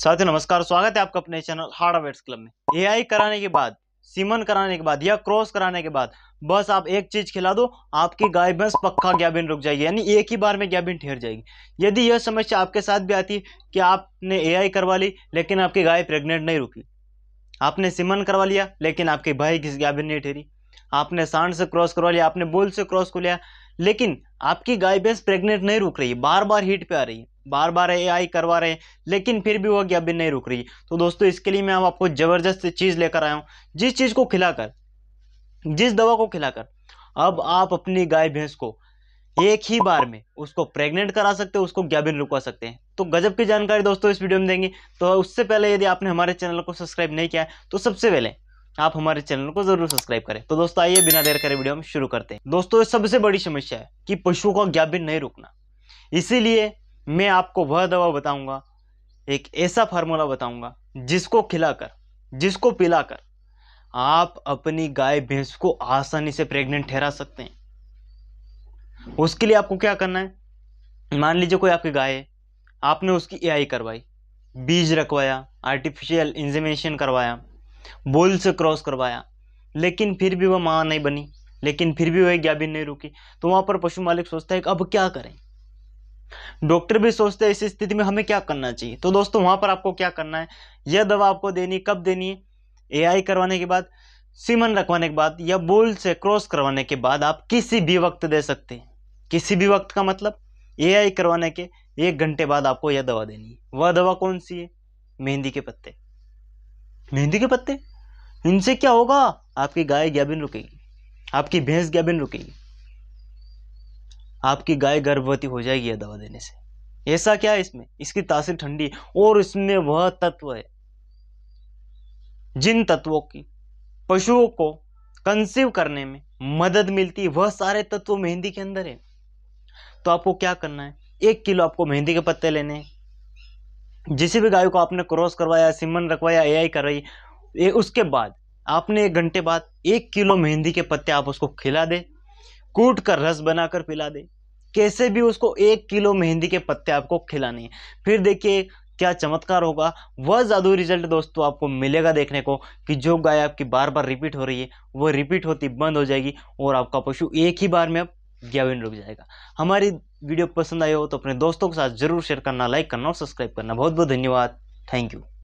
साथ ही नमस्कार स्वागत है आपका अपने चैनल हार्ड अवेट्स क्लब में एआई कराने के बाद सीमन कराने के बाद या क्रॉस कराने के बाद बस आप एक चीज खिला दो आपकी गाय भैंस पक्का गैबिन रुक जाएगी यानी एक ही बार में गैबिन ठहर जाएगी यदि यह समस्या आपके साथ भी आती है कि आपने एआई करवा ली लेकिन आपकी गाय प्रेग्नेंट नहीं रुकी आपने सीमन करवा लिया लेकिन आपके भाई किसी गैबिन नहीं ठहरी आपने सांड से क्रॉस करवा लिया आपने बोल से क्रॉस कर लिया लेकिन आपकी गाय भैंस प्रेग्नेंट नहीं रुक रही बार बार हीट पे आ रही है बार बार एआई करवा रहे हैं लेकिन फिर भी वो ज्ञापिन नहीं रुक रही तो दोस्तों इसके लिए मैं अब आपको ज़बरदस्त चीज़ लेकर आया हूँ जिस चीज़ को खिलाकर जिस दवा को खिलाकर अब आप अपनी गाय भैंस को एक ही बार में उसको प्रेग्नेंट करा सकते हैं उसको गैबिन रुकवा सकते हैं तो गजब की जानकारी दोस्तों इस वीडियो में देंगे तो उससे पहले यदि आपने हमारे चैनल को सब्सक्राइब नहीं किया है तो सबसे पहले आप हमारे चैनल को जरूर सब्सक्राइब करें तो दोस्तों आइए बिना देर करे वीडियो हम शुरू करते हैं दोस्तों सबसे बड़ी समस्या है कि पशुओं का गैबिन नहीं रुकना इसीलिए मैं आपको वह दवा बताऊंगा एक ऐसा फार्मूला बताऊंगा जिसको खिलाकर जिसको पिलाकर आप अपनी गाय भैंस को आसानी से प्रेग्नेंट ठहरा सकते हैं उसके लिए आपको क्या करना है मान लीजिए कोई आपकी गाय है आपने उसकी ए करवाई बीज रखवाया आर्टिफिशियल इंजेमिनेशन करवाया बोल से क्रॉस करवाया लेकिन फिर भी वह माँ नहीं बनी लेकिन फिर भी वह गाभिन नहीं रुकी तो वहाँ पर पशु मालिक सोचता है कि अब क्या करें डॉक्टर भी सोचते हैं इस स्थिति में हमें क्या करना चाहिए तो दोस्तों वहां पर आपको क्या करना है यह दवा आपको देनी कब देनी है एआई करवाने के बाद सीमन रखवाने के बाद या बोल से क्रॉस करवाने के बाद आप किसी भी वक्त दे सकते हैं किसी भी वक्त का मतलब आई करवाने के एक घंटे बाद आपको यह दवा देनी है वह दवा कौन सी है मेहंदी के पत्ते मेहंदी के पत्ते इनसे क्या होगा आपकी गाय गैबिन रुकेगी आपकी भैंस गैबिन रुकेगी आपकी गाय गर्भवती हो जाएगी यह दवा देने से ऐसा क्या है इसमें इसकी तासीर ठंडी और इसमें वह तत्व है जिन तत्वों की पशुओं को कंसीव करने में मदद मिलती है वह सारे तत्व मेहंदी के अंदर है तो आपको क्या करना है एक किलो आपको मेहंदी के पत्ते लेने जिस भी गाय को आपने क्रॉस करवाया सिमन रखवाया ए आई करवाई उसके बाद आपने एक घंटे बाद एक किलो मेहंदी के पत्ते आप उसको खिला दे कूट कर रस बनाकर पिला दे कैसे भी उसको एक किलो मेहंदी के पत्ते आपको खिलाने हैं फिर देखिए क्या चमत्कार होगा वह जादू रिजल्ट दोस्तों आपको मिलेगा देखने को कि जो गाय आपकी बार बार रिपीट हो रही है वो रिपीट होती बंद हो जाएगी और आपका पशु एक ही बार में अब ग्यावन रुक जाएगा हमारी वीडियो पसंद आई हो तो अपने दोस्तों के साथ जरूर शेयर करना लाइक करना और सब्सक्राइब करना बहुत बहुत धन्यवाद थैंक यू